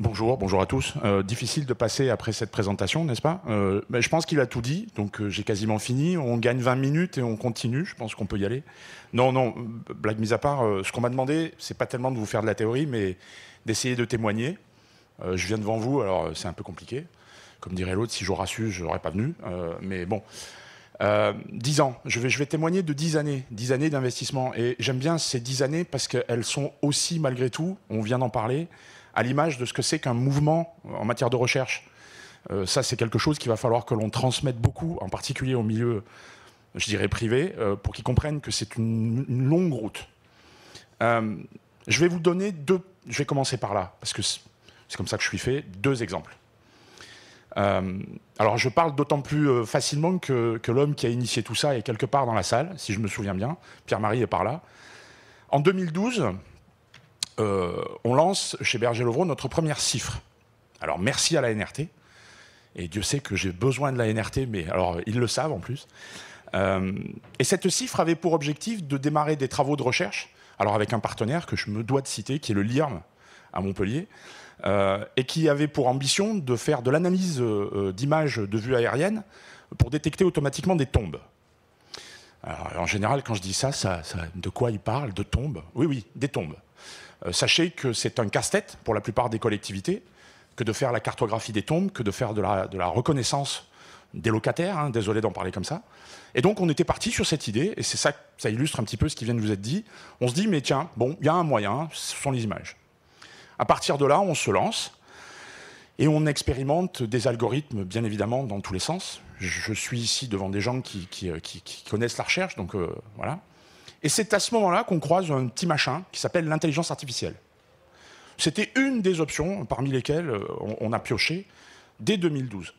Bonjour, bonjour à tous. Euh, difficile de passer après cette présentation, n'est-ce pas euh, ben, Je pense qu'il a tout dit, donc euh, j'ai quasiment fini. On gagne 20 minutes et on continue, je pense qu'on peut y aller. Non, non, blague mise à part, ce qu'on m'a demandé, c'est pas tellement de vous faire de la théorie, mais d'essayer de témoigner. je viens devant vous, alors c'est un peu compliqué. Comme dirait l'autre, si j'aurais su, je n'aurais pas venu. mais bon, dix ans, je vais, je vais témoigner de 10 années, 10 années d'investissement. Et j'aime bien ces 10 années parce qu'elles sont aussi, malgré tout, on vient d'en parler, à l'image de ce que c'est qu'un mouvement euh, en matière de recherche. Euh, ça, c'est quelque chose qu'il va falloir que l'on transmette beaucoup, en particulier au milieu, je dirais, privé, euh, pour qu'ils comprennent que c'est une, longue route. je vais vous donner deux, je vais commencer par là, parce que c'est comme ça que je suis fait, deux exemples. alors je parle d'autant plus facilement que l'homme qui a initié tout ça est quelque part dans la salle, si je me souviens bien, Pierre-Marie est par là. En 2012, euh, on lance chez Berger lovrault notre première cifre. Alors merci à la NRT. Et Dieu sait que j'ai besoin de la NRT, mais alors ils le savent en plus. Euh, et cette cifre avait pour objectif de démarrer des travaux de recherche, alors avec un partenaire que je me dois de citer, qui est le LIRM à Montpellier, euh, et qui avait pour ambition de faire de l'analyse d'images de vue aérienne pour détecter automatiquement des tombes en général, quand je dis ça, ça, ça de quoi il parle De tombes Oui, oui, des tombes. Euh, sachez que c'est un casse-tête pour la plupart des collectivités que de faire la cartographie des tombes, que de faire de la, reconnaissance des locataires, hein, désolé d'en parler comme ça. Et donc on était parti sur cette idée, et c'est ça, ça illustre un petit peu ce qui vient de vous être dit. On se dit, mais tiens, bon, il y a un moyen, ce sont les images. À partir de là, on se lance, et on expérimente des algorithmes, bien évidemment, dans tous les sens je suis ici devant des gens qui, euh, connaissent la recherche, donc euh, voilà. Et c'est à ce moment-là qu'on croise un petit machin qui s'appelle l'intelligence artificielle. C'était une des options parmi lesquelles euh, on, a pioché dès 2012.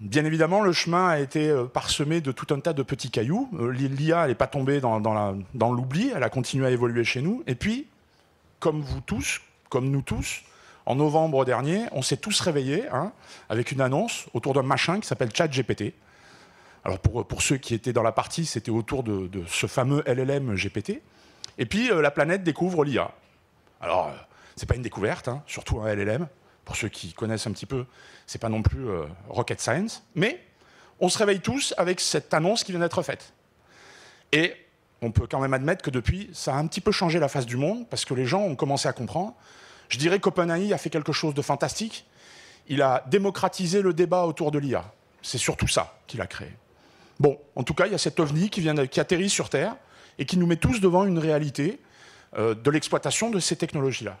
Bien évidemment, le chemin a été parsemé de tout un tas de petits cailloux. L'IA, n'est pas tombée dans l'oubli, elle a continué à évoluer chez nous. Et puis, comme vous tous, comme nous tous, en novembre dernier, on s'est tous réveillés hein, avec une annonce autour d'un machin qui s'appelle ChatGPT. Alors pour, ceux qui étaient dans la partie, c'était autour de, ce fameux LLM GPT. Et puis euh, la planète découvre l'IA. Alors, euh, ce n'est pas une découverte, hein, surtout un LLM. Pour ceux qui connaissent un petit peu, c'est pas non plus euh, rocket science. Mais on se réveille tous avec cette annonce qui vient d'être faite. Et on peut quand même admettre que depuis, ça a un petit peu changé la face du monde parce que les gens ont commencé à comprendre je dirais qu'OpenAI a fait quelque chose de fantastique. Il a démocratisé le débat autour de l'IA. C'est surtout ça qu'il a créé. Bon, en tout cas, il y a cet ovni qui, vient, qui atterrit sur Terre et qui nous met tous devant une réalité euh, de l'exploitation de ces technologies-là.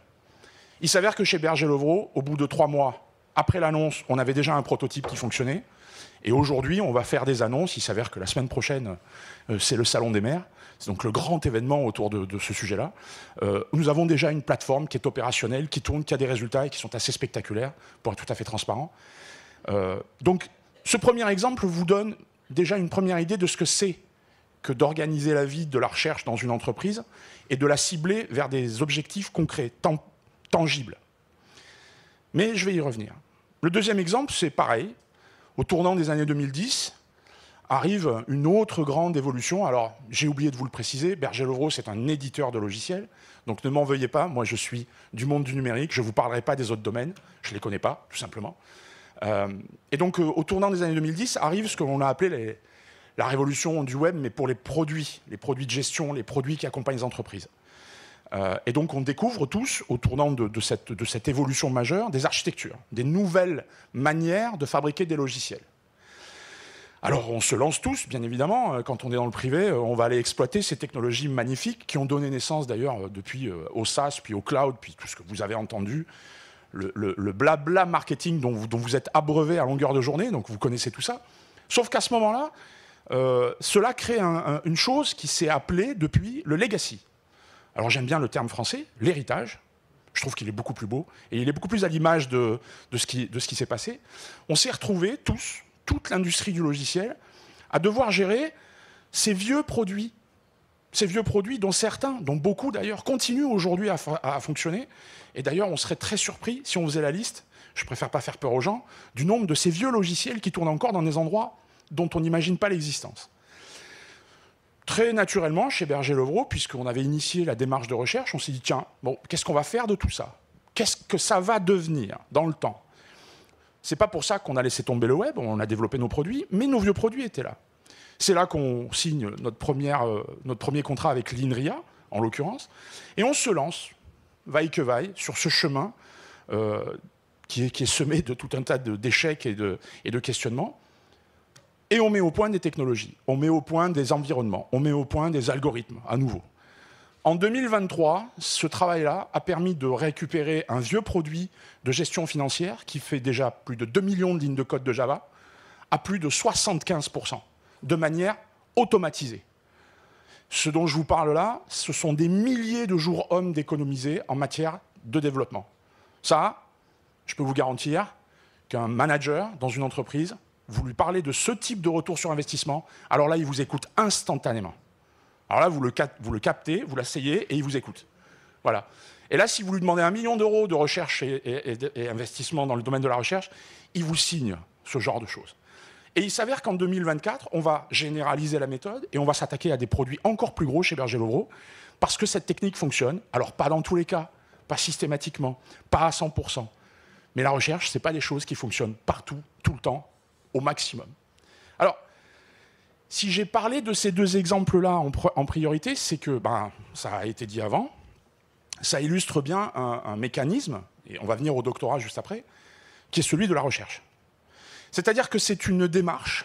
Il s'avère que chez Berger Levrault, au bout de trois mois, après l'annonce, on avait déjà un prototype qui fonctionnait. Et aujourd'hui, on va faire des annonces. Il s'avère que la semaine prochaine, euh, c'est le Salon des mers. C'est donc le grand événement autour de, ce sujet-là. Euh, nous avons déjà une plateforme qui est opérationnelle, qui tourne, qui a des résultats et qui sont assez spectaculaires, pour être tout à fait transparent. Euh, donc, ce premier exemple vous donne déjà une première idée de ce que c'est que d'organiser la vie de la recherche dans une entreprise et de la cibler vers des objectifs concrets, tangibles. Mais je vais y revenir. Le deuxième exemple, c'est pareil. Au tournant des années 2010, arrive une autre grande évolution. Alors, j'ai oublié de vous le préciser, Berger Levrault, c'est un éditeur de logiciels. Donc ne m'en veuillez pas, moi je suis du monde du numérique, je ne vous parlerai pas des autres domaines, je ne les connais pas, tout simplement. Euh, et donc, euh, au tournant des années 2010, arrive ce que l'on a appelé la révolution du web, mais pour les produits, les produits de gestion, les produits qui accompagnent les entreprises. Euh, et donc, on découvre tous, au tournant de cette évolution majeure, des architectures, des nouvelles manières de fabriquer des logiciels. Alors on se lance tous, bien évidemment, euh, quand on est dans le privé, euh, on va aller exploiter ces technologies magnifiques qui ont donné naissance d'ailleurs euh, depuis au SaaS, puis au cloud, puis tout ce que vous avez entendu. Le, le, le blabla marketing dont vous, êtes abreuvé à longueur de journée, donc vous connaissez tout ça. Sauf qu'à ce moment-là, cela crée une chose qui s'est appelée depuis le legacy. Alors j'aime bien le terme français, l'héritage. Je trouve qu'il est beaucoup plus beau et il est beaucoup plus à l'image de, ce qui, de ce qui s'est passé. On s'est retrouvés tous, toute l'industrie du logiciel à devoir gérer ces vieux produits, ces vieux produits dont certains, dont beaucoup d'ailleurs, continuent aujourd'hui à, fonctionner. Et d'ailleurs, on serait très surpris si on faisait la liste, je préfère pas faire peur aux gens, du nombre de ces vieux logiciels qui tournent encore dans des endroits dont on n'imagine pas l'existence. Très naturellement, chez Berger Levrault, puisqu'on avait initié la démarche de recherche, on s'est dit, tiens, bon, qu'est-ce qu'on va faire de tout ça Qu'est-ce que ça va devenir dans le temps c'est pas pour ça qu'on a laissé tomber le web, on a développé nos produits, mais nos vieux produits étaient là. C'est là qu'on signe notre, première, euh, notre premier contrat avec l'INRIA, en l'occurrence, et on se lance, vaille que vaille, sur ce chemin euh, qui, est, semé de tout un tas d'échecs et de questionnements. Et on met au point des technologies, on met au point des environnements, on met au point des algorithmes, à nouveau. En 2023, ce travail-là a permis de récupérer un vieux produit de gestion financière qui fait déjà plus de 2 millions de lignes de code de Java à plus de 75%, de manière automatisée. Ce dont je vous parle là, ce sont des milliers de jours hommes d'économiser en matière de développement. Ça, je peux vous garantir qu'un manager dans une entreprise, vous lui parlez de ce type de retour sur investissement, alors là, il vous écoute instantanément. Alors là, vous le, captez, vous l'asseyez et il vous écoute. Voilà. Et là, si vous lui demandez un million d'euros de recherche et, investissement dans le domaine de la recherche, il vous signe ce genre de choses. Et il s'avère qu'en 2024, on va généraliser la méthode et on va s'attaquer à des produits encore plus gros chez Berger Lovro, parce que cette technique fonctionne. Alors, pas dans tous les cas, pas systématiquement, pas à 100%. Mais la recherche, ce n'est pas des choses qui fonctionnent partout, tout le temps, au maximum. Si j'ai parlé de ces deux exemples-là en, priorité, c'est que ben, ça a été dit avant, ça illustre bien un, mécanisme, et on va venir au doctorat juste après, qui est celui de la recherche. C'est-à-dire que c'est une démarche,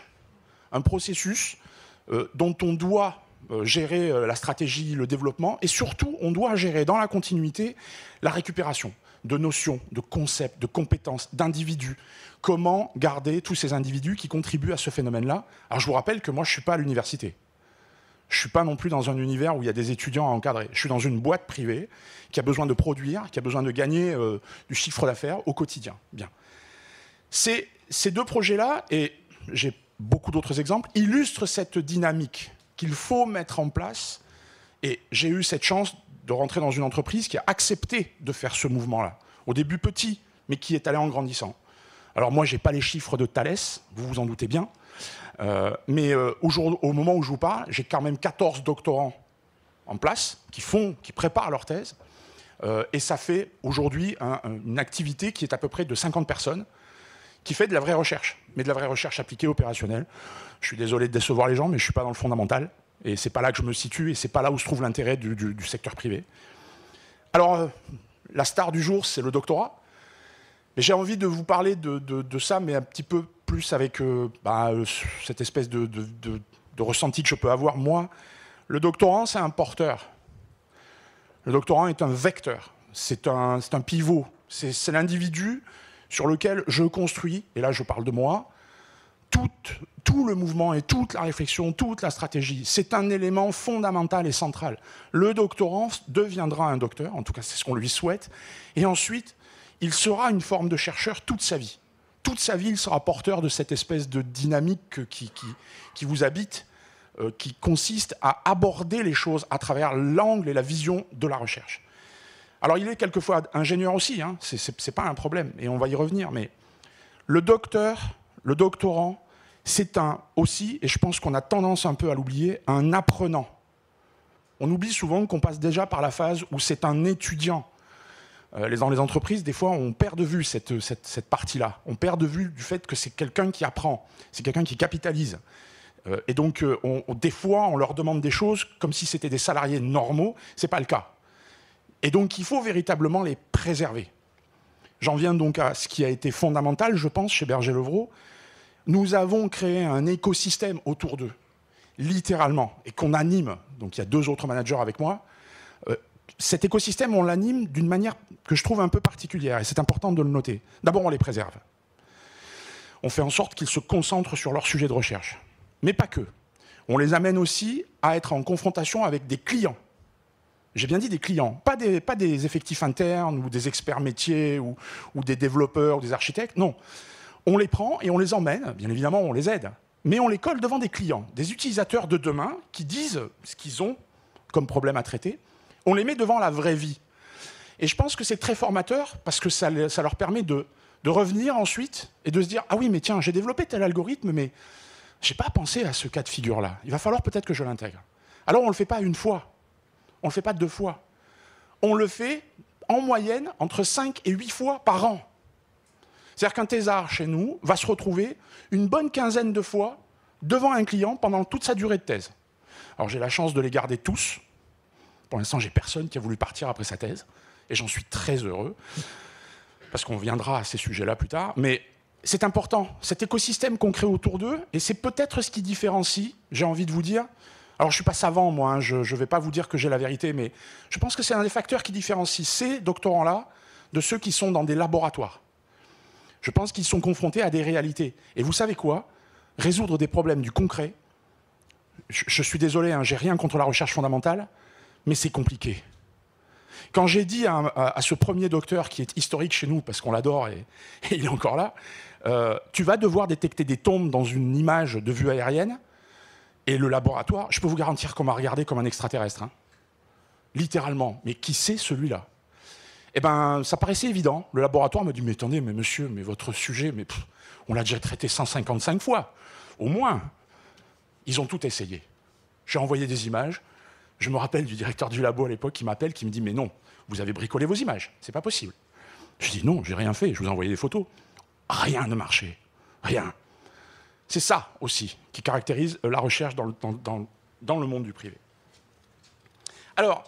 un processus euh, dont on doit euh, gérer euh, la stratégie, le développement, et surtout on doit gérer dans la continuité la récupération de notions, de concepts, de compétences, d'individus. Comment garder tous ces individus qui contribuent à ce phénomène-là Alors je vous rappelle que moi je ne suis pas à l'université. Je ne suis pas non plus dans un univers où il y a des étudiants à encadrer. Je suis dans une boîte privée qui a besoin de produire, qui a besoin de gagner euh, du chiffre d'affaires au quotidien. Bien. ces deux projets-là, et j'ai beaucoup d'autres exemples, illustrent cette dynamique qu'il faut mettre en place. Et j'ai eu cette chance de rentrer dans une entreprise qui a accepté de faire ce mouvement-là. Au début petit, mais qui est allé en grandissant. Alors moi, je n'ai pas les chiffres de Thales, vous vous en doutez bien, euh, mais euh, au, moment où je vous parle, j'ai quand même 14 doctorants en place qui font, qui préparent leur thèse, euh, et ça fait aujourd'hui une activité qui est à peu près de 50 personnes, qui fait de la vraie recherche, mais de la vraie recherche appliquée opérationnelle. Je suis désolé de décevoir les gens, mais je ne suis pas dans le fondamental. Et c'est pas là que je me situe et c'est pas là où se trouve l'intérêt du, secteur privé. Alors, euh, la star du jour, c'est le doctorat. Mais j'ai envie de vous parler de, ça, mais un petit peu plus avec euh, bah, euh, cette espèce de, ressenti que je peux avoir moi. Le doctorant, c'est un porteur. Le doctorant est un vecteur. C'est un, un pivot. C'est l'individu sur lequel je construis, et là je parle de moi, tout, le mouvement et toute la réflexion, toute la stratégie. C'est un élément fondamental et central. Le doctorant deviendra un docteur, en tout cas c'est ce qu'on lui souhaite, et ensuite il sera une forme de chercheur toute sa vie. Toute sa vie, il sera porteur de cette espèce de dynamique qui, vous habite, euh, qui consiste à aborder les choses à travers l'angle et la vision de la recherche. Alors il est quelquefois ingénieur aussi, hein, ce n'est pas un problème, et on va y revenir, mais le docteur, le doctorant, c'est un, aussi, et je pense qu'on a tendance un peu à l'oublier, un apprenant. On oublie souvent qu'on passe déjà par la phase où c'est un étudiant. Euh, dans les entreprises, des fois, on perd de vue cette, partie-là. On perd de vue du fait que c'est quelqu'un qui apprend, c'est quelqu'un qui capitalise. Euh, et donc, euh, des fois, on leur demande des choses comme si c'était des salariés normaux. Ce n'est pas le cas. Et donc, il faut véritablement les préserver. J'en viens donc à ce qui a été fondamental, je pense, chez Berger-Levrault, nous avons créé un écosystème autour d'eux, littéralement, et qu'on anime. Donc il y a deux autres managers avec moi. Euh, cet écosystème, on l'anime d'une manière que je trouve un peu particulière, et c'est important de le noter. D'abord, on les préserve. On fait en sorte qu'ils se concentrent sur leur sujet de recherche. Mais pas que. On les amène aussi à être en confrontation avec des clients. J'ai bien dit des clients, pas des, effectifs internes ou des experts métiers ou des développeurs ou des architectes, non on les prend et on les emmène, bien évidemment, on les aide, mais on les colle devant des clients, des utilisateurs de demain qui disent ce qu'ils ont comme problème à traiter, on les met devant la vraie vie. Et je pense que c'est très formateur parce que ça, leur permet de, de, revenir ensuite et de se dire, ah oui, mais tiens, j'ai développé tel algorithme, mais je n'ai pas pensé à ce cas de figure-là. Il va falloir peut-être que je l'intègre. Alors on ne le fait pas une fois, on ne le fait pas deux fois. On le fait en moyenne entre 5 et 8 fois par an. C'est-à-dire qu'un thésard chez nous va se retrouver une bonne quinzaine de fois devant un client pendant toute sa durée de thèse. Alors j'ai la chance de les garder tous. Pour l'instant, j'ai personne qui a voulu partir après sa thèse, et j'en suis très heureux, parce qu'on viendra à ces sujets-là plus tard. Mais c'est important, cet écosystème qu'on crée autour d'eux, et c'est peut-être ce qui différencie, j'ai envie de vous dire. Alors je ne suis pas savant, moi, hein. je ne vais pas vous dire que j'ai la vérité, mais je pense que c'est un des facteurs qui différencie ces doctorants-là de ceux qui sont dans des laboratoires. Je pense qu'ils sont confrontés à des réalités. Et vous savez quoi Résoudre des problèmes du concret, je, suis désolé, hein, j'ai rien contre la recherche fondamentale, mais c'est compliqué. Quand j'ai dit à, ce premier docteur qui est historique chez nous, parce qu'on l'adore et, il est encore là, euh, tu vas devoir détecter des tombes dans une image de vue aérienne, et le laboratoire, je peux vous garantir qu'on m'a regardé comme un extraterrestre. Hein. Littéralement. Mais qui c'est celui-là eh bien, ça paraissait évident. Le laboratoire me dit, mais attendez, mais monsieur, mais votre sujet, mais on l'a déjà traité 155 fois, au moins. Ils ont tout essayé. J'ai envoyé des images. Je me rappelle du directeur du labo à l'époque qui m'appelle, qui me dit, mais non, vous avez bricolé vos images, c'est pas possible. Je dis, non, j'ai rien fait, je vous ai envoyé des photos. Rien ne marchait, rien. C'est ça aussi qui caractérise la recherche dans le, dans, dans le monde du privé. Alors,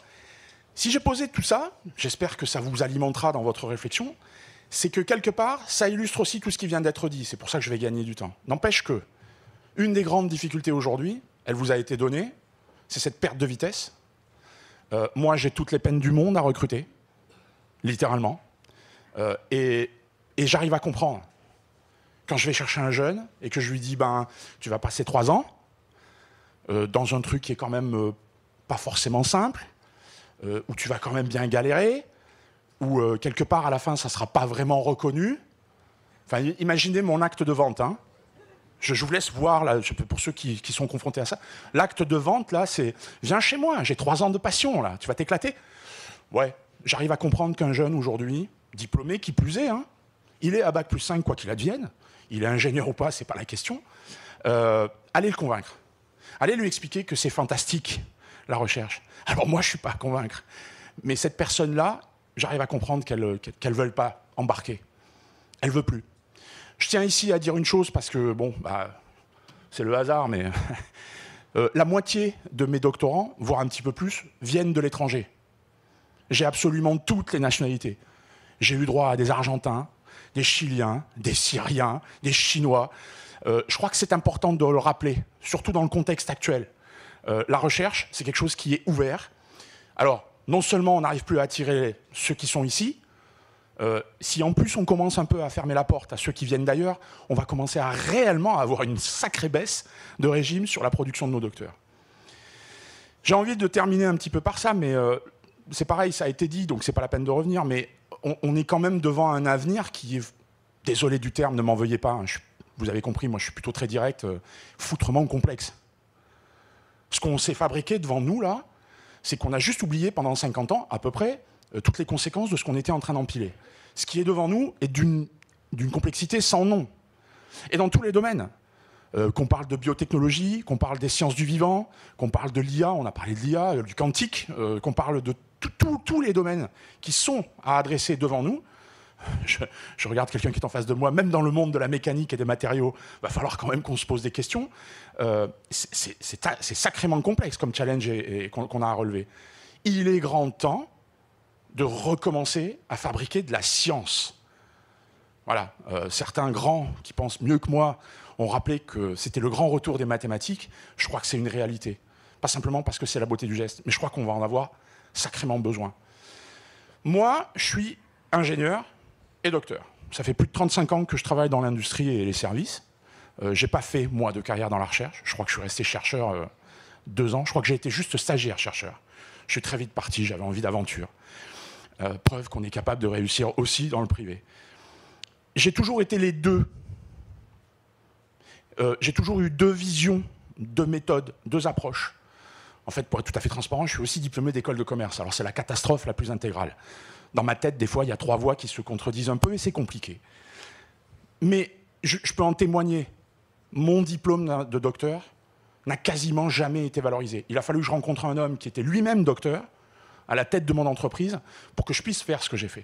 si j'ai posé tout ça, j'espère que ça vous alimentera dans votre réflexion, c'est que quelque part, ça illustre aussi tout ce qui vient d'être dit. C'est pour ça que je vais gagner du temps. N'empêche que, une des grandes difficultés aujourd'hui, elle vous a été donnée, c'est cette perte de vitesse. Euh, moi, j'ai toutes les peines du monde à recruter, littéralement. Euh, et, j'arrive à comprendre. Quand je vais chercher un jeune et que je lui dis, ben, tu vas passer trois ans euh, dans un truc qui est quand même pas forcément simple, euh, où tu vas quand même bien galérer, où euh, quelque part à la fin ça ne sera pas vraiment reconnu. Enfin, imaginez mon acte de vente. Hein. Je, vous laisse voir, là, pour ceux qui, sont confrontés à ça. L'acte de vente, là, c'est viens chez moi, j'ai trois ans de passion, là, tu vas t'éclater. Ouais, j'arrive à comprendre qu'un jeune aujourd'hui, diplômé qui plus est, hein, il est à bac plus 5, quoi qu'il advienne, il est ingénieur ou pas, c'est pas la question. Euh, allez le convaincre. Allez lui expliquer que c'est fantastique, la recherche. Alors moi, je ne suis pas à convaincre. Mais cette personne-là, j'arrive à comprendre qu'elle ne veut pas embarquer. Elle ne veut plus. Je tiens ici à dire une chose parce que, bon, bah, c'est le hasard, mais euh, la moitié de mes doctorants, voire un petit peu plus, viennent de l'étranger. J'ai absolument toutes les nationalités. J'ai eu droit à des Argentins, des Chiliens, des Syriens, des Chinois. Euh, je crois que c'est important de le rappeler, surtout dans le contexte actuel. Euh, la recherche, c'est quelque chose qui est ouvert. Alors, non seulement on n'arrive plus à attirer ceux qui sont ici, euh, si en plus on commence un peu à fermer la porte à ceux qui viennent d'ailleurs, on va commencer à réellement avoir une sacrée baisse de régime sur la production de nos docteurs. J'ai envie de terminer un petit peu par ça, mais euh, c'est pareil, ça a été dit, donc c'est pas la peine de revenir, mais on, est quand même devant un avenir qui est, désolé du terme, ne m'en veuillez pas, hein, vous avez compris, moi je suis plutôt très direct, foutrement complexe. Ce qu'on s'est fabriqué devant nous, là, c'est qu'on a juste oublié pendant 50 ans, à peu près, euh, toutes les conséquences de ce qu'on était en train d'empiler. Ce qui est devant nous est d'une complexité sans nom. Et dans tous les domaines. Euh, qu'on parle de biotechnologie, qu'on parle des sciences du vivant, qu'on parle de l'IA, on a parlé de l'IA, euh, du quantique, qu'on parle de tous les domaines qui sont à adresser devant nous, je, regarde quelqu'un qui est en face de moi, même dans le monde de la mécanique et des matériaux, va falloir quand même qu'on se pose des questions. Euh, c'est sacrément complexe comme challenge qu'on a à relever. Il est grand temps de recommencer à fabriquer de la science. Voilà, euh, certains grands qui pensent mieux que moi ont rappelé que c'était le grand retour des mathématiques. Je crois que c'est une réalité. Pas simplement parce que c'est la beauté du geste, mais je crois qu'on va en avoir sacrément besoin. Moi, je suis ingénieur, et docteur. Ça fait plus de 35 ans que je travaille dans l'industrie et les services. Je euh, j'ai pas fait, moi, de carrière dans la recherche. Je crois que je suis resté chercheur euh, deux ans. Je crois que j'ai été juste stagiaire chercheur. Je suis très vite parti, j'avais envie d'aventure. Euh, preuve qu'on est capable de réussir aussi dans le privé. J'ai toujours été les deux. j'ai toujours eu deux visions, deux méthodes, deux approches. En fait, pour être tout à fait transparent, je suis aussi diplômé d'école de commerce. Alors c'est la catastrophe la plus intégrale. Dans ma tête, des fois, il y a trois voix qui se contredisent un peu et c'est compliqué. Mais je, je, peux en témoigner. Mon diplôme de docteur n'a quasiment jamais été valorisé. Il a fallu que je rencontre un homme qui était lui-même docteur, à la tête de mon entreprise, pour que je puisse faire ce que j'ai fait.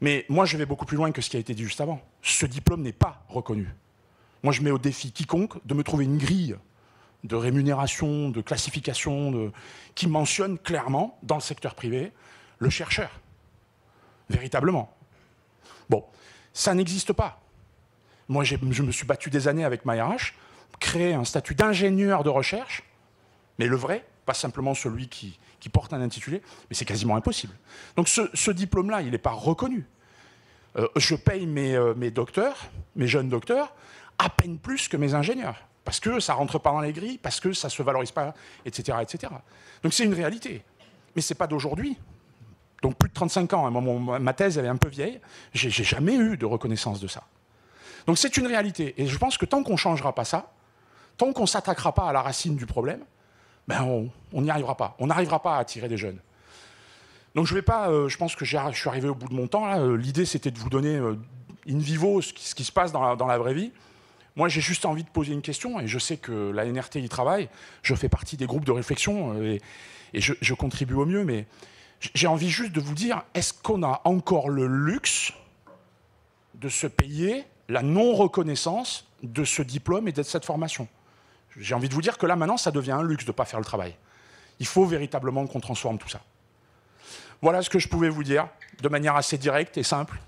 Mais moi, je vais beaucoup plus loin que ce qui a été dit juste avant. Ce diplôme n'est pas reconnu. Moi, je mets au défi quiconque de me trouver une grille de rémunération, de classification, de... qui mentionne clairement, dans le secteur privé, le chercheur, véritablement. Bon, ça n'existe pas. Moi, je me suis battu des années avec ma créer un statut d'ingénieur de recherche, mais le vrai, pas simplement celui qui, porte un intitulé, mais c'est quasiment impossible. Donc ce, diplôme-là, il n'est pas reconnu. Euh, je paye euh, mes docteurs, mes jeunes docteurs, à peine plus que mes ingénieurs parce que ça rentre pas dans les grilles, parce que ça se valorise pas, etc. etc. Donc c'est une réalité. Mais c'est pas d'aujourd'hui. Donc plus de 35 ans, hein. ma thèse elle est un peu vieille, j'ai jamais eu de reconnaissance de ça. Donc c'est une réalité. Et je pense que tant qu'on ne changera pas ça, tant qu'on ne s'attaquera pas à la racine du problème, ben on n'y arrivera pas. On n'arrivera pas à attirer des jeunes. Donc je vais pas, euh, je pense que je suis arrivé au bout de mon temps. Euh, l'idée c'était de vous donner euh, in vivo ce qui, se passe dans la vraie vie. Moi, j'ai juste envie de poser une question, et je sais que la NRT y travaille. Je fais partie des groupes de réflexion euh, et, je, je, contribue au mieux, mais j'ai envie juste de vous dire est-ce qu'on a encore le luxe de se payer la non-reconnaissance de ce diplôme et de cette formation J'ai envie de vous dire que là, maintenant, ça devient un luxe de ne pas faire le travail. Il faut véritablement qu'on transforme tout ça. Voilà ce que je pouvais vous dire de manière assez directe et simple.